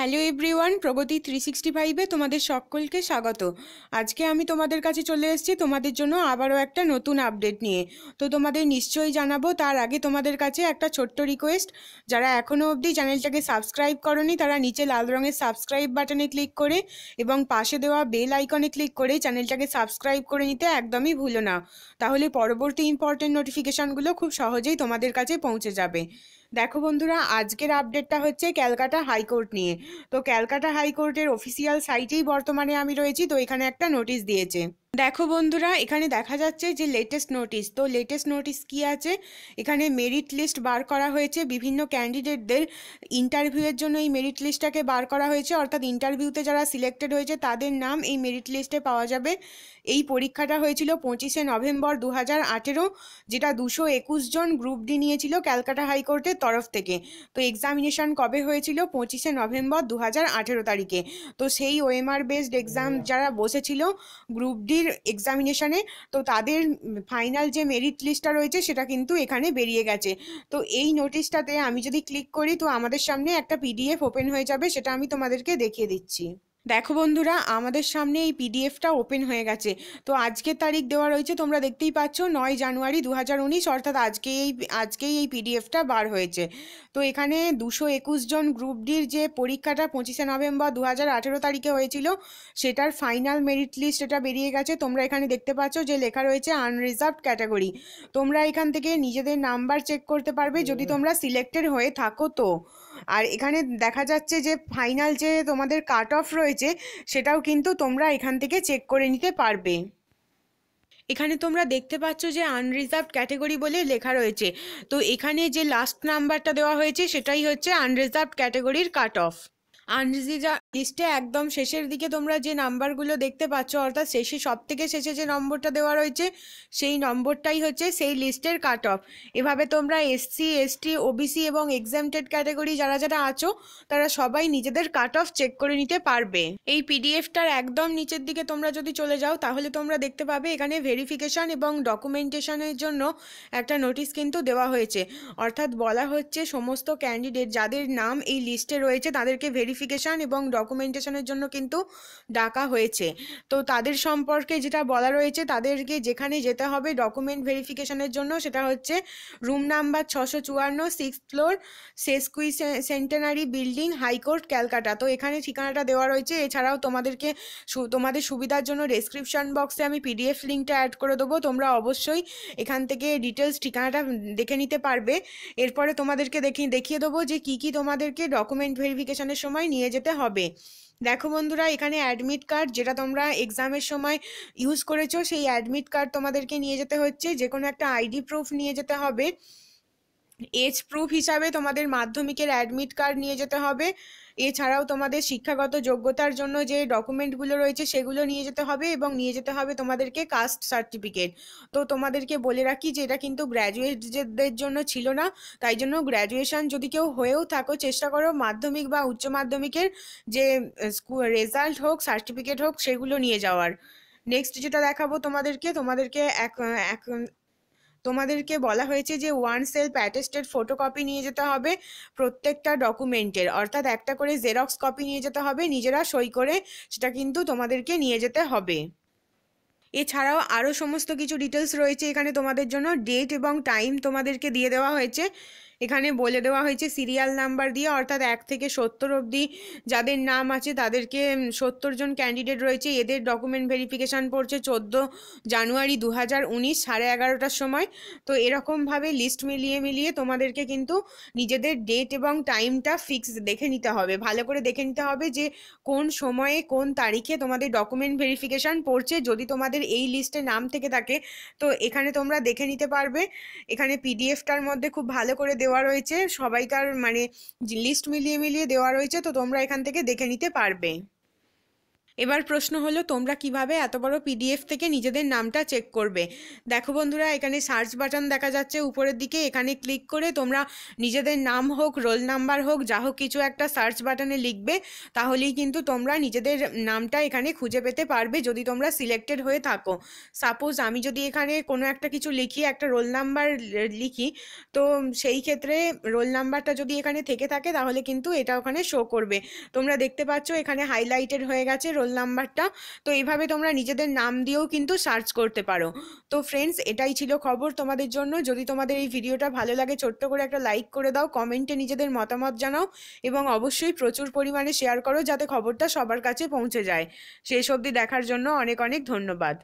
hello everyone Pragati three sixty ফাইভে তোমাদের সকলকে স্বাগত আজকে আমি তোমাদের কাছে চলে এসেছি তোমাদের জন্য আবারও একটা নতুন আপডেট নিয়ে তো তোমাদের নিশ্চয়ই জানাবো তার আগে তোমাদের কাছে একটা ছোট্ট রিকোয়েস্ট যারা এখনও অবধি চ্যানেলটাকে সাবস্ক্রাইব করনি তারা নিচে লাল রঙের সাবস্ক্রাইব বাটনে ক্লিক করে এবং পাশে দেওয়া বেল আইকনে ক্লিক করে চ্যানেলটাকে সাবস্ক্রাইব করে নিতে একদমই ভুলো না তাহলে পরবর্তী ইম্পর্টেন্ট নোটিফিকেশানগুলো খুব সহজেই তোমাদের কাছে পৌঁছে যাবে দেখো বন্ধুরা আজকের আপডেটটা হচ্ছে ক্যালকাটা হাইকোর্ট নিয়ে তো ক্যালকাটা হাইকোর্টের অফিসিয়াল সাইটেই বর্তমানে আমি রয়েছি তো এখানে একটা নোটিশ দিয়েছে দেখো বন্ধুরা এখানে দেখা যাচ্ছে যে লেটেস্ট নোটিস তো লেটেস্ট নোটিস কি আছে এখানে মেরিট লিস্ট বার করা হয়েছে বিভিন্ন ক্যান্ডিডেটদের ইন্টারভিউয়ের জন্য এই মেরিট লিস্টটাকে বার করা হয়েছে অর্থাৎ ইন্টারভিউতে যারা সিলেক্টেড হয়েছে তাদের নাম এই মেরিট লিস্টে পাওয়া যাবে এই পরীক্ষাটা হয়েছিল পঁচিশে নভেম্বর দু হাজার আঠেরো যেটা দুশো একুশ জন গ্রুপ ডি নিয়েছিল ক্যালকাটা হাইকোর্টের তরফ থেকে তো এক্সামিনেশন কবে হয়েছিল পঁচিশে নভেম্বর দু হাজার আঠেরো তারিখে তো সেই ওএমআর বেসড এক্সাম যারা বসেছিল গ্রুপ ডি এসএসসির এক্সামিনেশানে তো তাদের ফাইনাল যে মেরিট লিস্টটা রয়েছে সেটা কিন্তু এখানে বেরিয়ে গেছে তো এই নোটিশটাতে আমি যদি ক্লিক করি তো আমাদের সামনে একটা পিডিএফ ওপেন হয়ে যাবে সেটা আমি তোমাদেরকে দেখিয়ে দিচ্ছি দেখো বন্ধুরা আমাদের সামনে এই পিডিএফটা ওপেন হয়ে গেছে তো আজকের তারিখ দেওয়া রয়েছে তোমরা দেখতেই পাচ্ছ নয় জানুয়ারি দু অর্থাৎ আজকে এই আজকেই এই পিডিএফটা বার হয়েছে তো এখানে দুশো একুশ জন গ্রুপ ডির যে পরীক্ষাটা পঁচিশে নভেম্বর দু হাজার তারিখে হয়েছিল সেটার ফাইনাল মেরিট লিস্ট এটা বেরিয়ে গেছে তোমরা এখানে দেখতে পাচ্ছ যে লেখা রয়েছে আনরিজার্ভড ক্যাটাগরি তোমরা এখান থেকে নিজেদের নাম্বার চেক করতে পারবে যদি তোমরা সিলেক্টেড হয়ে থাকো তো আর এখানে দেখা যাচ্ছে যে ফাইনাল যে তোমাদের কাট অফ রয়েছে সেটাও কিন্তু তোমরা এখান থেকে চেক করে নিতে পারবে এখানে তোমরা দেখতে পাচ্ছ যে আনরিজার্ভ ক্যাটেগরি বলে লেখা রয়েছে তো এখানে যে লাস্ট নাম্বারটা দেওয়া হয়েছে সেটাই হচ্ছে আনরিজার্ভ ক্যাটেগরির কাট অফ আনরিজার্ভ লিস্টে একদম শেষের দিকে তোমরা যে নাম্বারগুলো দেখতে পাচ্ছ অর্থাৎ শেষে সব থেকে শেষে যে নম্বরটা দেওয়া রয়েছে সেই নম্বরটাই হচ্ছে সেই লিস্টের কাট অফ এভাবে তোমরা এসসি এসটি ওবিসি এবং এক্সামটেড ক্যাটাগরি যারা যারা আছো তারা সবাই নিজেদের কাট অফ চেক করে নিতে পারবে এই পিডিএফটার একদম নিচের দিকে তোমরা যদি চলে যাও তাহলে তোমরা দেখতে পাবে এখানে ভেরিফিকেশন এবং ডকুমেন্টেশনের জন্য একটা নোটিশ কিন্তু দেওয়া হয়েছে অর্থাৎ বলা হচ্ছে সমস্ত ক্যান্ডিডেট যাদের নাম এই লিস্টে রয়েছে তাদেরকে ভেরিফি ভেরিফিকেশান এবং ডকুমেন্টেশনের জন্য কিন্তু ডাকা হয়েছে তো তাদের সম্পর্কে যেটা বলা রয়েছে তাদেরকে যেখানে যেতে হবে ডকুমেন্ট ভেরিফিকেশানের জন্য সেটা হচ্ছে রুম নাম্বার ছশো চুয়ান্ন six floor sesquicentenary building high court Calcutta তো এখানে ঠিকানাটা দেওয়া রয়েছে এছাড়াও তোমাদেরকে তোমাদের সুবিধার জন্য ডেসক্রিপশন বক্সে আমি পিডিএফ লিঙ্কটা অ্যাড করে দেবো তোমরা অবশ্যই এখান থেকে ডিটেলস ঠিকানাটা দেখে নিতে পারবে এরপরে তোমাদেরকে দেখি দেখিয়ে দেবো যে কি কি তোমাদেরকে ডকুমেন্ট ভেরিফিকেশানের সময় সময় নিয়ে যেতে হবে দেখো বন্ধুরা এখানে অ্যাডমিট কার্ড যেটা তোমরা এক্সামের সময় ইউজ করেছো সেই অ্যাডমিট কার্ড তোমাদেরকে নিয়ে যেতে হচ্ছে যে কোনো একটা আইডি প্রুফ নিয়ে যেতে হবে এজ প্রুফ হিসাবে তোমাদের মাধ্যমিকের অ্যাডমিট কার্ড নিয়ে যেতে হবে এছাড়াও তোমাদের শিক্ষাগত যোগ্যতার জন্য যে ডকুমেন্টগুলো রয়েছে সেগুলো নিয়ে যেতে হবে এবং নিয়ে যেতে হবে তোমাদেরকে কাস্ট সার্টিফিকেট তো তোমাদেরকে বলে রাখি যে এটা কিন্তু গ্র্যাজুয়েটদের জন্য ছিল না তাই জন্য গ্র্যাজুয়েশন যদি কেউ হয়েও থাকো চেষ্টা করো মাধ্যমিক বা উচ্চ মাধ্যমিকের যে রেজাল্ট হোক সার্টিফিকেট হোক সেগুলো নিয়ে যাওয়ার নেক্সট যেটা দেখাবো তোমাদেরকে তোমাদেরকে এক এক তোমাদেরকে বলা হয়েছে যে ওয়ান সেলফ অ্যাটেস্টেড ফটোকপি নিয়ে যেতে হবে প্রত্যেকটা ডকুমেন্টের অর্থাৎ একটা করে জেরক্স কপি নিয়ে যেতে হবে নিজেরা সই করে সেটা কিন্তু তোমাদেরকে নিয়ে যেতে হবে এছাড়াও আরও সমস্ত কিছু ডিটেলস রয়েছে এখানে তোমাদের জন্য ডেট এবং টাইম তোমাদেরকে দিয়ে দেওয়া হয়েছে এখানে বলে দেওয়া হয়েছে সিরিয়াল নাম্বার দিয়ে অর্থাৎ এক থেকে সত্তর অবধি যাদের নাম আছে তাদেরকে সত্তর জন ক্যান্ডিডেট রয়েছে এদের ডকুমেন্ট ভেরিফিকেশান পড়ছে চোদ্দ জানুয়ারি দু হাজার উনিশ সাড়ে এগারোটার সময় তো এরকমভাবে লিস্ট মিলিয়ে মিলিয়ে তোমাদেরকে কিন্তু নিজেদের ডেট এবং টাইমটা ফিক্স দেখে নিতে হবে ভালো করে দেখে নিতে হবে যে কোন সময়ে কোন তারিখে তোমাদের ডকুমেন্ট ভেরিফিকেশান পড়ছে যদি তোমাদের এই লিস্টে নাম থেকে থাকে তো এখানে তোমরা দেখে নিতে পারবে এখানে পিডিএফটার মধ্যে খুব ভালো করে দেওয়া দেওয়া রয়েছে সবাইকার মানে লিস্ট মিলিয়ে মিলিয়ে দেওয়া রয়েছে তো তোমরা এখান থেকে দেখে নিতে পারবে এবার প্রশ্ন হলো তোমরা কিভাবে এত বড় পিডিএফ থেকে নিজেদের নামটা চেক করবে দেখো বন্ধুরা এখানে সার্চ বাটন দেখা যাচ্ছে উপরের দিকে এখানে ক্লিক করে তোমরা নিজেদের নাম হোক রোল নাম্বার হোক যা হোক কিছু একটা সার্চ বাটনে লিখবে তাহলেই কিন্তু তোমরা নিজেদের নামটা এখানে খুঁজে পেতে পারবে যদি তোমরা সিলেক্টেড হয়ে থাকো সাপোজ আমি যদি এখানে কোনো একটা কিছু লিখি একটা রোল নাম্বার লিখি তো সেই ক্ষেত্রে রোল নাম্বারটা যদি এখানে থেকে থাকে তাহলে কিন্তু এটা ওখানে শো করবে তোমরা দেখতে পাচ্ছ এখানে হাইলাইটেড হয়ে গেছে রোল রোল নাম্বারটা তো এভাবে তোমরা নিজেদের নাম দিয়েও কিন্তু সার্চ করতে পারো তো ফ্রেন্ডস এটাই ছিল খবর তোমাদের জন্য যদি তোমাদের এই ভিডিওটা ভালো লাগে ছোট্ট করে একটা লাইক করে দাও কমেন্টে নিজেদের মতামত জানাও এবং অবশ্যই প্রচুর পরিমাণে শেয়ার করো যাতে খবরটা সবার কাছে পৌঁছে যায় শেষ অবধি দেখার জন্য অনেক অনেক ধন্যবাদ